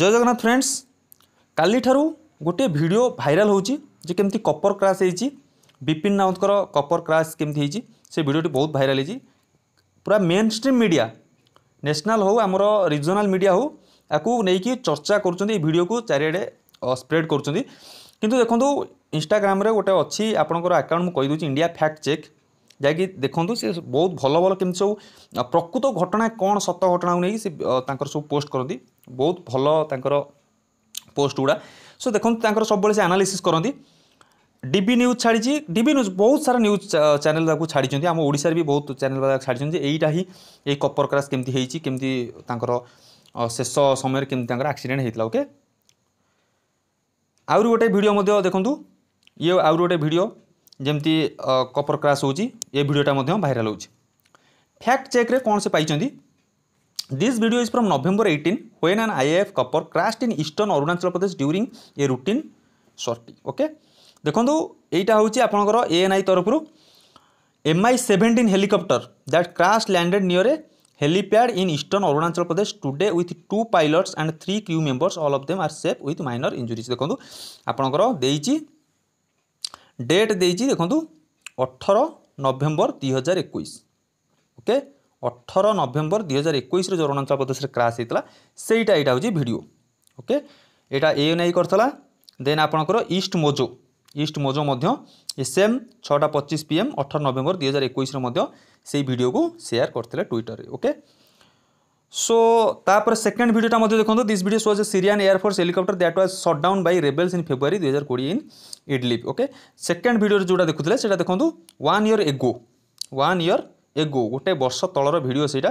ଜୟ Jagannath friends କାଲିଠାରୁ ଗୋଟିଏ video viral ହେଉଛି ଯେ କେମିତି କପର୍ କ୍ରାସ୍ ହେଇଛି ବିପିନ ରାଉତଙ୍କର କପର୍ କ୍ରାସ୍ କେମିତି ହେଇଛି ସେ ଭିଡ଼ିଓଟି ବହୁତ ଭାଇରାଲ୍ ହେଇଛି ପୁରା ମେନ୍ ଷ୍ଟ୍ରିମ୍ ମିଡ଼ିଆ ନ୍ୟାସନାଲ୍ ହେଉ ଆମର ରିଜନାଲ୍ ମିଡ଼ିଆ ହେଉ ୟାକୁ ନେଇକି ଚର୍ଚ୍ଚା କରୁଛନ୍ତି ଏଇ ଭିଡ଼ିଓକୁ ଚାରିଆଡ଼େ ସ୍ପ୍ରେଡ୍ କରୁଛନ୍ତି କିନ୍ତୁ ଦେଖନ୍ତୁ ଇନଷ୍ଟାଗ୍ରାମରେ ଗୋଟେ ଅଛି ଆପଣଙ୍କର ଆକାଉଣ୍ଟ ମୁଁ କହିଦେଉଛି ଇଣ୍ଡିଆ ଫ୍ୟାକ୍ଟ ଚେକ୍ ଯାହାକି ଦେଖନ୍ତୁ ସେ ବହୁତ ଭଲ ଭଲ କେମିତି ସବୁ ପ୍ରକୃତ ଘଟଣା କ'ଣ ସତ ଘଟଣାକୁ ନେଇକି ସେ ତାଙ୍କର ସବୁ ପୋଷ୍ଟ କରନ୍ତି ବହୁତ ଭଲ ତାଙ୍କର ପୋଷ୍ଟ ଗୁଡ଼ା ସୋ ଦେଖନ୍ତୁ ତାଙ୍କର ସବୁବେଳେ ସେ ଆନାଲିସିସ୍ କରନ୍ତି ଡିବି ନ୍ୟୁଜ୍ ଛାଡ଼ିଛି ଡିବି ନ୍ୟୁଜ୍ ବହୁତ ସାରା ନ୍ୟୁଜ୍ ଚ୍ୟାନେଲ୍ ତାକୁ ଛାଡ଼ିଛନ୍ତି ଆମ ଓଡ଼ିଶାରେ ବି ବହୁତ ଚ୍ୟାନେଲ୍ ତାକୁ ଛାଡ଼ିଛନ୍ତି ଏଇଟା ହିଁ ଏଇ କପର କ୍ରାସ୍ କେମିତି ହେଇଛି କେମିତି ତାଙ୍କର ଶେଷ ସମୟରେ କେମିତି ତାଙ୍କର ଆକ୍ସିଡେଣ୍ଟ ହେଇଥିଲା ଓକେ ଆହୁରି ଗୋଟେ ଭିଡ଼ିଓ ମଧ୍ୟ ଦେଖନ୍ତୁ ଇଏ ଆହୁରି ଗୋଟେ ଭିଡ଼ିଓ ଯେମିତି କପର କ୍ରାସ୍ ହେଉଛି ଏ ଭିଡ଼ିଓଟା ମଧ୍ୟ ଭାଇରାଲ୍ ହେଉଛି ଫ୍ୟାକ୍ଟ ଚେକ୍ରେ କ'ଣ ସେ ପାଇଛନ୍ତି this video is from November eighteen when an IAF copter crashed in eastern Arunachal Pradesh during a routine sortie okay ଦେଖନ୍ତୁ ଏଇଟା ହେଉଛି ଆପଣଙ୍କର ଏଏନ୍ଆଇ ତରଫରୁ MI seventeen helicopter that crash landed near a helipad in eastern Arunachal Pradesh today with two pilots and three crew members all of them are safe with minor injuries ଦେଖନ୍ତୁ ଆପଣଙ୍କର ଦେଇଛି date দিয়েছি দেখুন অঠর নভেম্বর দুই হাজার একুশ ওকে অঠর নভেম্বর দুই হাজার একুশে যে অরুণাচল প্রদেশের ক্রাশ হয়েছিল সেইটা এইটা হচ্ছে ভিডিও ওকে এটা এএনআই করলা দেন আপনার ইস্ট মোজো ইস্ট মোজো মধ্য সেম ছটা পঁচিশ পিএম অঠর নভেম্বর দুই হাজার একুশে সেই ভিডিওকে সেয়ার করলে টুইটরে ওকে সো তাপরে সেকেন্ড ভিডিওটা মধ্যে দেখুন this video shows a Syrian air force helicopter that was shot down by rebels in February দুই হাজার কোড়ি ইন ইডলিপ ওকে সেকেন্ড ভিডিওর যেটা দেখুলে সেটা দেখুন one year ago one year ago গোটে বর্ষ তলর ভিডিও সেইটা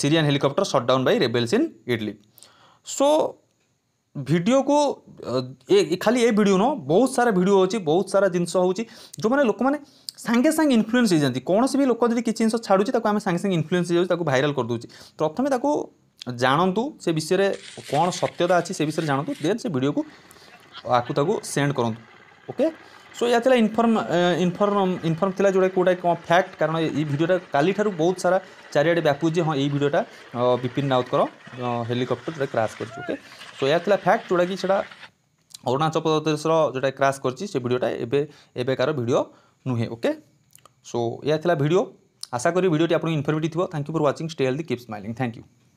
Syrian helicopter shot down by rebels in Idlib so ଭିଡ଼ିଓକୁ ଖାଲି ଏ ଭିଡ଼ିଓ ନୁହଁ ବହୁତ ସାରା ଭିଡ଼ିଓ ଅଛି ବହୁତ ସାରା ଜିନିଷ ହେଉଛି ଯେଉଁମାନେ ଲୋକମାନେ ସାଙ୍ଗେ ସାଙ୍ଗେ ଇନଫ୍ଲୁଏନ୍ସ ହେଇଯାନ୍ତି କୌଣସି ବି ଲୋକ ଯଦି କିଛି ଜିନିଷ ଛାଡ଼ୁଛି ତାକୁ ଆମେ ସାଙ୍ଗେ ସାଙ୍ଗେ ଇନଫ୍ଲୁଏନ୍ସ ହେଇଯାଉଛି ତାକୁ ଭାଇରାଲ୍ କରିଦେଉଛି ପ୍ରଥମେ ତାକୁ ଜାଣନ୍ତୁ ସେ ବିଷୟରେ କ'ଣ ସତ୍ୟତା ଅଛି ସେ ବିଷୟରେ ଜାଣନ୍ତୁ ଦେନ୍ ସେ ଭିଡ଼ିଓକୁ ଆକୁ ତାକୁ ସେଣ୍ଡ କରନ୍ତୁ ওকে সো ଏହା ଥିଲା ଇନଫର୍ମ ଇନଫର୍ମ ଇନଫର୍ମ ଥିଲା ଯେଉଁଟାକି କେଉଁଟା କ'ଣ ଫ୍ୟାକ୍ଟ କାରଣ ଏଇ ଭିଡ଼ିଓଟା କାଲିଠାରୁ ବହୁତ ସାରା ଚାରିଆଡ଼େ ବ୍ୟାପୁଛି ଯେ ହଁ ଏଇ ଭିଡ଼ିଓଟା ବିପିନ ରାଉତଙ୍କର ହେଲିକପ୍ଟର କ୍ରାସ୍ କରିଛି ଓକେ ସୋ ଏହା ଥିଲା ଫ୍ୟାକ୍ଟ ଯେଉଁଟାକି ସେଇଟା ଅରୁଣାଚଳ ପ୍ରଦେଶର ଯେଉଁଟା କ୍ରାସ୍ କରିଛି ସେ ଭିଡ଼ିଓଟା ଏବେ ଏବେକାର ଭିଡ଼ିଓ ନୁହେଁ ଓକେ ସୋ ଏହା ଥିଲା ଭିଡ଼ିଓ ଆଶା କରି ଭିଡ଼ିଓଟି ଆପଣଙ୍କୁ ଇନଫର୍ମେଟିଭ୍ ଥିବ thank you for watching stay healthy keep smiling thank you